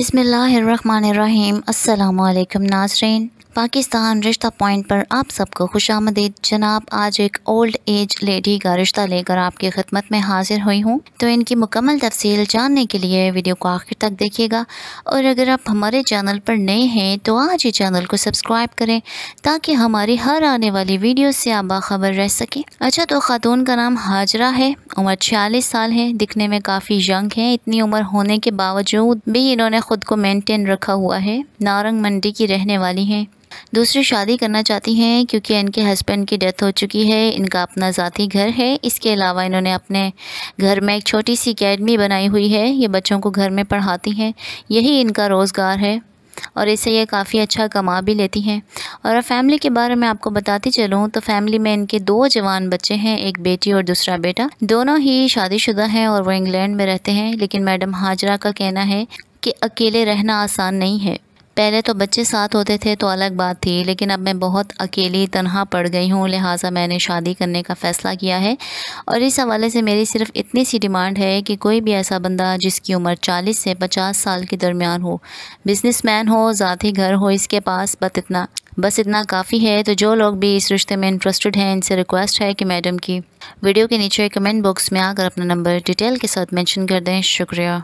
बिसमीम अल्लाम नाजरीन पाकिस्तान रिश्ता पॉइंट पर आप सबको खुश आमदीद जनाब आज एक ओल्ड एज लेडी का रिश्ता लेकर आपकी खिदमत में हाजिर हुई हूँ तो इनकी मुकम्मल तफसील जानने के लिए वीडियो को आखिर तक देखिएगा और अगर आप हमारे चैनल पर नए हैं तो आज ही चैनल को सब्सक्राइब करें ताकि हमारी हर आने वाली वीडियो से आप बाखबर रह सकें अच्छा तो ख़ातून का नाम हाजरा है उम्र छियालीस साल है दिखने में काफ़ी यंग है इतनी उम्र होने के बावजूद भी इन्होंने खुद को मेनटेन रखा हुआ है नारंग मंडी की रहने वाली हैं दूसरी शादी करना चाहती हैं क्योंकि इनके हस्बैंड की डेथ हो चुकी है इनका अपना ज़ाती घर है इसके अलावा इन्होंने अपने घर में एक छोटी सी अकेडमी बनाई हुई है ये बच्चों को घर में पढ़ाती हैं यही इनका रोज़गार है और इससे ये काफ़ी अच्छा कमा भी लेती हैं और फैमिली के बारे में आपको बताती चलूँ तो फैमिली में इनके दो जवान बच्चे हैं एक बेटी और दूसरा बेटा दोनों ही शादीशुदा हैं और वो इंग्लैंड में रहते हैं लेकिन मैडम हाजरा का कहना है कि अकेले रहना आसान नहीं है पहले तो बच्चे साथ होते थे तो अलग बात थी लेकिन अब मैं बहुत अकेली तनहा पड़ गई हूँ लिहाजा मैंने शादी करने का फ़ैसला किया है और इस हवाले से मेरी सिर्फ इतनी सी डिमांड है कि कोई भी ऐसा बंदा जिसकी उम्र चालीस से पचास साल के दरमियान हो बिजनेसमैन हो ज़ाती घर हो इसके पास बत इतना बस इतना काफ़ी है तो जो लोग भी इस रिश्ते में इंटरेस्टेड हैं इनसे रिक्वेस्ट है कि मैडम की वीडियो के नीचे कमेंट बॉक्स में आकर अपना नंबर डिटेल के साथ मेंशन कर दें शुक्रिया